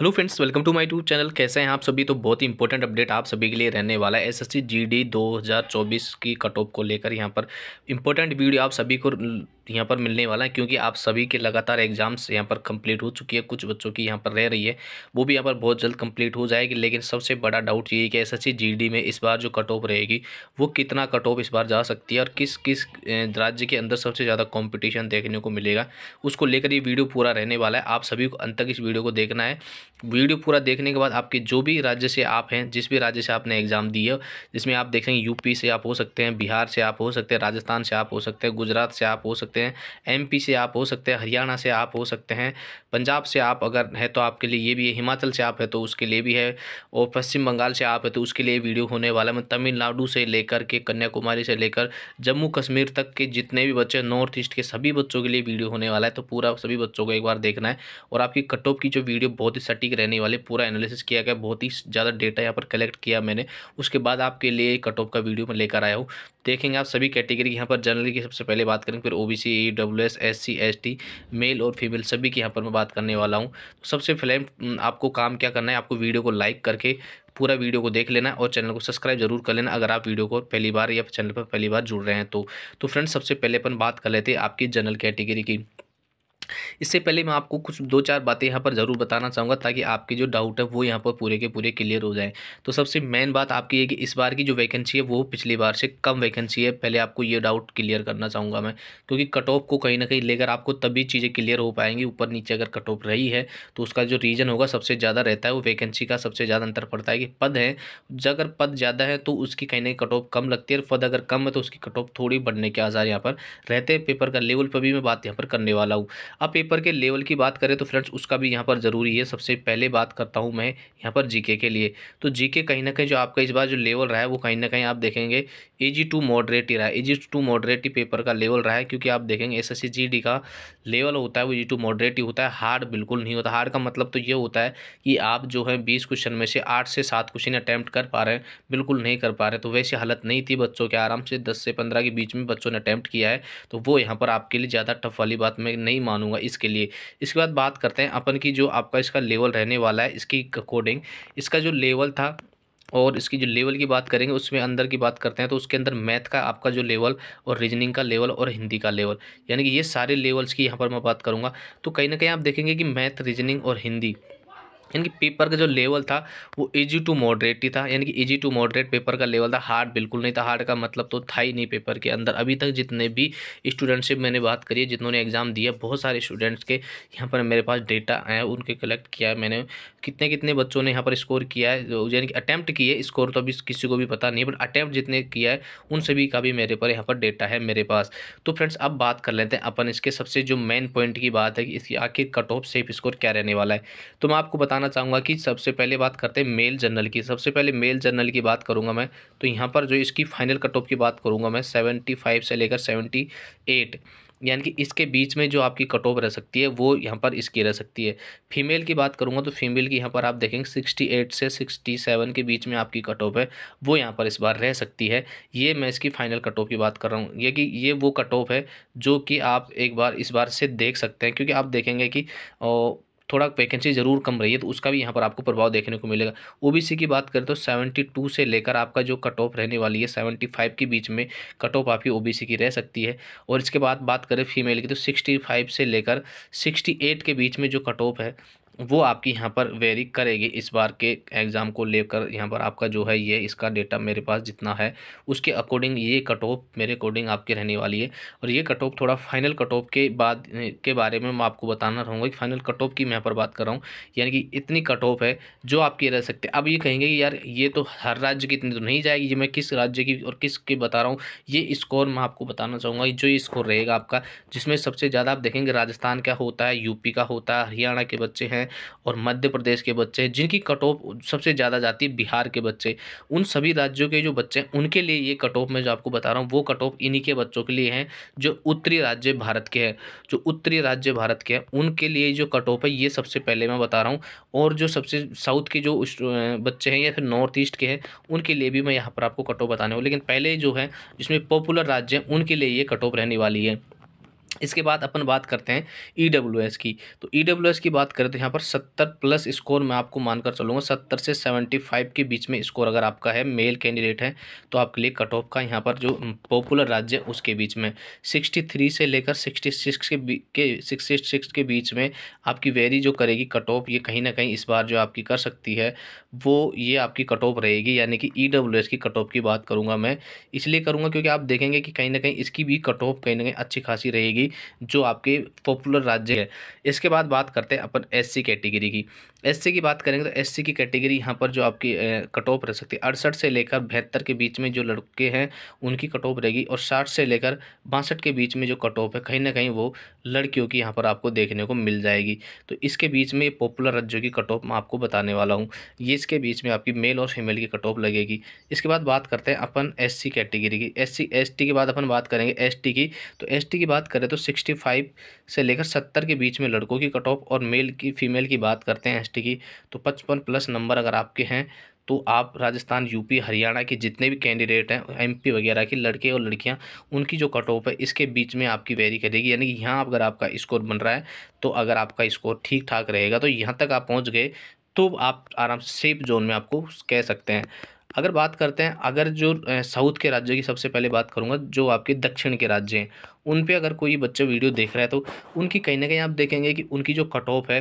hello friends welcome to my tube channel कैसे हैं आप सभी तो बहुत ही इंपॉर्टेंट अपडेट आप सभी के लिए रहने वाला है एसएससी जीडी 2024 की कट ऑफ को लेकर यहां पर इंपॉर्टेंट वीडियो आप सभी को यहाँ पर मिलने वाला है क्योंकि आप सभी के लगातार एग्जाम्स यहाँ पर कंप्लीट हो चुकी है कुछ बच्चों की यहाँ पर रह रही है वो भी यहाँ पर बहुत जल्द कम्प्लीट हो जाएगी लेकिन सबसे बड़ा डाउट ये है कि एस एस में इस बार जो कट ऑफ रहेगी वो कितना कट ऑफ इस बार जा सकती है और किस किस राज्य के अंदर सबसे ज़्यादा कॉम्पिटिशन देखने को मिलेगा उसको लेकर ये वीडियो पूरा रहने वाला है आप सभी को अंत तक इस वीडियो को देखना है वीडियो पूरा देखने के बाद आपके जो भी राज्य से आप हैं जिस भी राज्य से आपने एग्ज़ाम दी है जिसमें आप देखेंगे यूपी से आप हो सकते हैं बिहार से आप हो सकते हैं राजस्थान से आप हो सकते हैं गुजरात से आप हो सकते हैं एमपी से आप हो सकते हैं हरियाणा से आप हो सकते हैं पंजाब से आप अगर है तो आपके लिए ये भी है हिमाचल से आप है तो उसके लिए भी है और पश्चिम बंगाल से आप है तो उसके लिए वीडियो होने वाला मैं तमिलनाडु से लेकर के कन्याकुमारी से लेकर जम्मू कश्मीर तक के जितने भी बच्चे नॉर्थ ईस्ट के सभी बच्चों के लिए वीडियो होने वाला है तो पूरा सभी बच्चों को एक बार देखना है और आपकी कट ऑफ की जो वीडियो बहुत ही सटीक रहने वाले पूरा एनालिसिस किया गया बहुत ही ज़्यादा डेटा यहाँ पर कलेक्ट किया मैंने उसके बाद आपके लिए कट ऑफ का वीडियो मैं लेकर आया हूँ देखेंगे आप सभी कैटेगरी यहाँ पर जनरल की सबसे पहले बात करेंगे फिर O B C E W S S C S T male और फीमेल सभी की यहाँ पर मैं बात करने वाला हूँ तो सबसे पहले हम्म, आपको काम क्या करना है आपको वीडियो को लाइक करके पूरा वीडियो को देख लेना और चैनल को सब्सक्राइब जरूर कर लेना अगर आप वीडियो को पहली बार या चैनल पर पहली बार जुड़ रहे हैं तो तो फ्रेंड्स सबसे पहले अपन बात कर लेते हैं आपकी जनरल कैटेगरी की इससे पहले मैं आपको कुछ दो चार बातें यहाँ पर ज़रूर बताना चाहूँगा ताकि आपके जो डाउट है वो यहाँ पर पूरे के पूरे क्लियर हो जाए तो सबसे मेन बात आपकी है कि इस बार की जो वैकेंसी है वो पिछली बार से कम वैकेंसी है पहले आपको ये डाउट क्लियर करना चाहूँगा मैं क्योंकि कट ऑफ को कहीं ना कहीं लेकर आपको तभी चीज़ें क्लियर हो पाएंगी ऊपर नीचे अगर कट ऑफ रही है तो उसका जो रीज़न होगा सबसे ज़्यादा रहता है वो वैकेंसी का सबसे ज़्यादा अंतर पड़ता है कि पद है अगर पद ज़्यादा है तो उसकी कहीं ना कहीं कट ऑफ कम लगती है पद अगर कम है तो उसकी कट ऑफ थोड़ी बढ़ने के आजार यहाँ पर रहते हैं पेपर का लेवल पर भी मैं बात यहाँ पर करने वाला हूँ अब पेपर के लेवल की बात करें तो फ्रेंड्स उसका भी यहाँ पर ज़रूरी है सबसे पहले बात करता हूँ मैं यहाँ पर जीके के लिए तो जीके कहीं ना कहीं जो आपका इस बार जो लेवल रहा है वो कहीं ना कहीं आप देखेंगे ए जी टू मॉडरेट ही रहा है ए जी टू मॉडरेट ही पेपर का लेवल रहा है क्योंकि आप देखेंगे एस एस का लेवल होता है वो जी टू मॉडरेट ही होता है हार्ड बिल्कुल नहीं होता हार्ड का मतलब तो ये होता है कि आप जो है बीस क्वेश्चन में से आठ से सात क्वेश्चन अटैम्प्ट कर पा रहे हैं बिल्कुल नहीं कर पा रहे तो वैसी हालत नहीं थी बच्चों के आराम से दस से पंद्रह के बीच में बच्चों ने अटैम्प्ट किया है तो वो यहाँ पर आपके लिए ज़्यादा टफ वाली बात मैं नहीं मानूँ दूंगा इसके लिए इसके बाद बात करते हैं अपन की जो आपका इसका लेवल रहने वाला है इसकी अकॉर्डिंग इसका जो लेवल था और इसकी जो लेवल की बात करेंगे उसमें अंदर की बात करते हैं तो उसके अंदर मैथ का आपका जो लेवल और रीजनिंग का लेवल और हिंदी का लेवल यानी कि ये सारे लेवल्स की यहाँ पर मैं बात करूँगा तो कहीं ना कहीं आप देखेंगे कि मैथ रीजनिंग और हिंदी यानी कि पेपर का जो लेवल था वो इजी टू मॉडरेट ही था यानी कि इजी टू मॉडरेट पेपर का लेवल था हार्ड बिल्कुल नहीं था हार्ड का मतलब तो था ही नहीं पेपर के अंदर अभी तक जितने भी स्टूडेंट से मैंने बात करी है जिन्होंने एग्ज़ाम दिया बहुत सारे स्टूडेंट्स के यहाँ पर मेरे पास डेटा आया उनके कलेक्ट किया है मैंने कितने कितने बच्चों ने यहाँ पर स्कोर किया है यानी कि अटैम्प्ट किए स्कोर तो अभी किसी को भी पता नहीं है बट अटैम्प्ट जितने किया है उन सभी का भी मेरे पर यहाँ पर डेटा है मेरे पास तो फ्रेंड्स अब बात कर लेते हैं अपन इसके सबसे जो मेन पॉइंट की बात है कि इसकी आखिर कट ऑफ सेफ स्कोर क्या रहने वाला है तो मैं आपको बता बताना चाहूँगा कि सबसे पहले बात करते हैं मेल जनरल की सबसे पहले मेल जनरल की बात करूँगा मैं तो यहाँ पर जो इसकी फाइनल कट ऑफ की बात करूँगा मैं सेवेंटी फाइव से लेकर सेवेंटी एट यानी कि इसके बीच में जो आपकी कट ऑफ रह सकती है वो यहाँ पर इसकी रह सकती है फीमेल की बात करूँगा तो फीमेल की यहाँ पर आप देखेंगे सिक्सटी एट से सिक्सटी सेवन के बीच में आपकी कट ऑफ है वो यहाँ पर इस बार रह सकती है ये मैं इसकी फाइनल कट ऑफ की बात कर रहा हूँ ये कि ये वो कट ऑफ है जो कि आप एक बार इस बार से देख सकते हैं क्योंकि आप देखेंगे कि ओ, थोड़ा वैकेंसी ज़रूर कम रही है तो उसका भी यहाँ पर आपको प्रभाव देखने को मिलेगा ओबीसी की बात करें तो सेवेंटी टू से लेकर आपका जो कट ऑफ रहने वाली है सेवेंटी फाइव के बीच में कट ऑफ आपकी ओबीसी की रह सकती है और इसके बाद बात करें फीमेल की तो सिक्सटी फाइव से लेकर सिक्सटी एट के बीच में जो कट ऑफ है वो आपकी यहाँ पर वेरी करेगी इस बार के एग्ज़ाम को लेकर यहाँ पर आपका जो है ये इसका डेटा मेरे पास जितना है उसके अकॉर्डिंग ये कट ऑफ मेरे अकॉर्डिंग आपकी रहने वाली है और ये कट ऑफ थोड़ा फाइनल कट ऑफ के बाद के बारे में मैं आपको बताना रहूँगा कि फाइनल कट ऑफ की मैं यहाँ पर बात कर रहा हूँ यानी कि इतनी कट ऑफ है जो आपकी रह सकते अब ये कहेंगे कि यार ये तो हर राज्य की इतनी तो नहीं जाएगी ये मैं किस राज्य की और किस के बता रहा हूँ ये स्कोर मैं आपको बताना चाहूँगा जो स्कोर रहेगा आपका जिसमें सबसे ज़्यादा आप देखेंगे राजस्थान का होता है यूपी का होता है हरियाणा के बच्चे हैं और मध्य प्रदेश के बच्चे हैं जिनकी कट ऑफ सबसे ज़्यादा जाती है बिहार के बच्चे उन सभी राज्यों के जो बच्चे हैं उनके लिए ये कट ऑफ मैं जो आपको बता रहा हूँ वो कट ऑफ इन्हीं के बच्चों के लिए हैं जो उत्तरी राज्य भारत के हैं जो उत्तरी राज्य भारत के हैं उनके लिए जो कट ऑफ है ये सबसे पहले मैं बता रहा हूँ और जो सबसे साउथ के जो बच्चे हैं या फिर नॉर्थ ईस्ट के हैं उनके लिए भी मैं यहाँ पर आपको कट ऑफ बताने हूँ लेकिन पहले जो है जिसमें पॉपुलर राज्य हैं उनके लिए ये कट ऑफ रहने वाली है इसके बाद अपन बात करते हैं ई डब्ल्यू एस की तो ई डब्ल्यू एस की बात करें तो यहाँ पर सत्तर प्लस स्कोर मैं आपको मानकर चलूँगा सत्तर से सेवेंटी फाइव के बीच में स्कोर अगर आपका है मेल कैंडिडेट है तो आपके लिए कट ऑफ का यहाँ पर जो पॉपुलर राज्य है उसके बीच में सिक्सटी थ्री से लेकर सिक्सटी सिक्स के के सिक्सटी सिक्स के बीच में आपकी वेरी जो करेगी कट ऑफ ये कहीं ना कहीं इस बार जो आपकी कर सकती है वो ये आपकी कट ऑफ रहेगी यानी कि ई e एस की कट ऑफ की बात करूँगा मैं इसलिए करूँगा क्योंकि आप देखेंगे कि कहीं ना कहीं इसकी भी कट ऑफ कहीं ना कहीं अच्छी खासी रहेगी जो आपके पॉपुलर राज्य है इसके बाद बात करते हैं अपन एससी कैटेगरी की एससी की बात करेंगे तो एससी की कैटेगरी यहाँ पर जो आपकी कट ऑफ रह सकती है अड़सठ से लेकर बहत्तर के बीच में जो लड़के हैं उनकी कट ऑफ रहेगी और साठ से लेकर बासठ के बीच में जो कट ऑफ है कहीं ना कहीं वो लड़कियों की यहाँ पर आपको देखने को मिल जाएगी तो इसके बीच में पॉपुलर राज्यों की कट ऑफ मैं आपको बताने वाला हूँ ये इसके बीच में आपकी मेल और फीमेल की कट ऑफ लगेगी इसके बाद बात करते हैं अपन एस कैटेगरी की एस सी के बाद अपन बात करेंगे एस की तो एस की बात करें तो सिक्सटी फाइव से लेकर सत्तर के बीच में लड़कों की कट ऑफ और मेल की फीमेल की बात करते हैं एसटी की तो पचपन प्लस नंबर अगर आपके हैं तो आप राजस्थान यूपी हरियाणा के जितने भी कैंडिडेट हैं एमपी वगैरह के लड़के और लड़कियां उनकी जो कट ऑफ है इसके बीच में आपकी वेरी करेगी यानी कि यहाँ अगर आपका स्कोर बन रहा है तो अगर आपका स्कोर ठीक ठाक रहेगा तो यहाँ तक आप पहुँच गए तो आप आराम से सेफ जोन में आपको कह सकते हैं अगर बात करते हैं अगर जो साउथ के राज्यों की सबसे पहले बात करूँगा जो आपके दक्षिण के राज्य हैं उन पे अगर कोई बच्चा वीडियो देख रहा है तो उनकी कहीं ना कहीं आप देखेंगे कि उनकी जो कट ऑफ है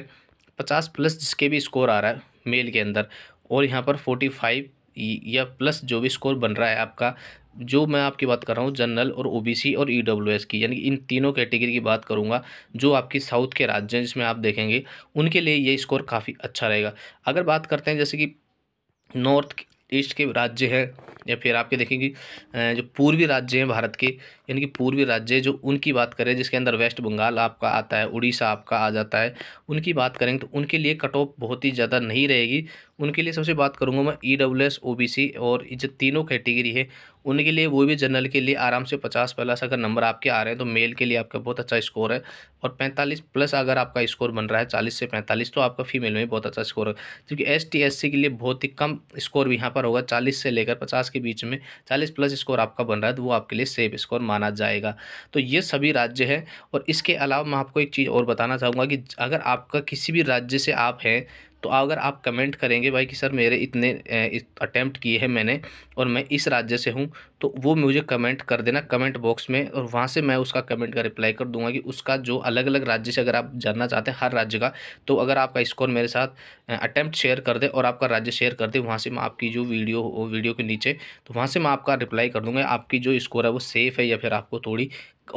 पचास प्लस जिसके भी स्कोर आ रहा है मेल के अंदर और यहाँ पर फोर्टी फाइव या प्लस जो भी स्कोर बन रहा है आपका जो मैं आपकी बात कर रहा हूँ जनरल और ओबीसी और ईडब्ल्यूएस की यानी कि इन तीनों कैटेगरी की बात करूँगा जो आपकी साउथ के राज्य हैं जिसमें आप देखेंगे उनके लिए ये स्कोर काफ़ी अच्छा रहेगा अगर बात करते हैं जैसे कि नॉर्थ ईस्ट के राज्य हैं या फिर आपके देखेंगे जो पूर्वी राज्य हैं भारत के यानी कि पूर्वी राज्य जो उनकी बात करें जिसके अंदर वेस्ट बंगाल आपका आता है उड़ीसा आपका आ जाता है उनकी बात करें तो उनके लिए कट ऑफ बहुत ही ज़्यादा नहीं रहेगी उनके लिए सबसे बात करूँगा मैं E W S O B C और जो तीनों कैटेगरी है उनके लिए वो भी जनरल के लिए आराम से पचास प्लस अगर नंबर आपके आ रहे हैं तो मेल के लिए आपका बहुत अच्छा स्कोर है और पैंतालीस प्लस अगर आपका स्कोर बन रहा है चालीस से पैंतालीस तो आपका फीमेल में बहुत अच्छा स्कोर है जबकि एस टी एस सी के लिए बहुत ही कम स्कोर भी यहाँ पर होगा चालीस से लेकर पचास के बीच में चालीस प्लस स्कोर आपका बन रहा है तो वो आपके लिए सेफ स्कोर माना जाएगा तो ये सभी राज्य हैं और इसके अलावा मैं आपको एक चीज़ और बताना चाहूँगा कि अगर आपका किसी भी राज्य से आप हैं तो अगर आप कमेंट करेंगे भाई कि सर मेरे इतने अटैम्प्ट किए हैं मैंने और मैं इस राज्य से हूँ तो वो मुझे कमेंट कर देना कमेंट बॉक्स में और वहाँ से मैं उसका कमेंट का रिप्लाई कर दूंगा कि उसका जो अलग अलग राज्य से अगर आप जानना चाहते हैं हर राज्य का तो अगर आपका स्कोर मेरे साथ अटैम्प्ट शेयर कर दे और आपका राज्य शेयर कर दे वहाँ से मैं आपकी जो वीडियो हो वीडियो के नीचे तो वहाँ से मैं आपका रिप्लाई कर दूँगा आपकी जो स्कोर है वो सेफ़ है या फिर आपको थोड़ी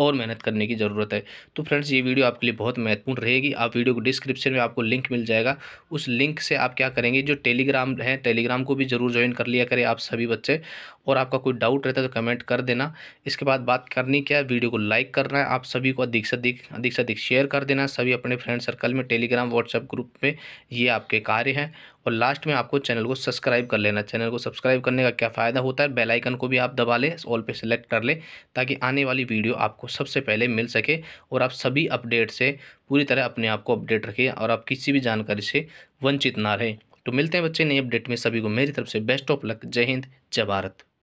और मेहनत करने की ज़रूरत है तो फ्रेंड्स ये वीडियो आपके लिए बहुत महत्वपूर्ण रहेगी आप वीडियो को डिस्क्रिप्शन में आपको लिंक मिल जाएगा उस लिंक से आप क्या करेंगे जो टेलीग्राम है टेलीग्राम को भी ज़रूर ज्वाइन कर लिया करें आप सभी बच्चे और आपका कोई डाउट रहता है तो कमेंट कर देना इसके बाद बात करनी क्या है वीडियो को लाइक करना है आप सभी को अधिक से अधिक अधिक से अधिक शेयर कर देना सभी अपने फ्रेंड सर्कल में टेलीग्राम व्हाट्सएप ग्रुप में ये आपके कार्य हैं और लास्ट में आपको चैनल को सब्सक्राइब कर लेना चैनल को सब्सक्राइब करने का क्या फ़ायदा होता है बेल आइकन को भी आप दबा लें ऑल पे सेलेक्ट कर लें ताकि आने वाली वीडियो आपको सबसे पहले मिल सके और आप सभी अपडेट से पूरी तरह अपने आप को अपडेट रखें और आप किसी भी जानकारी से वंचित ना रहें तो मिलते हैं बच्चे नई अपडेट में सभी को मेरी तरफ से बेस्ट ऑफ लक जय हिंद जय भारत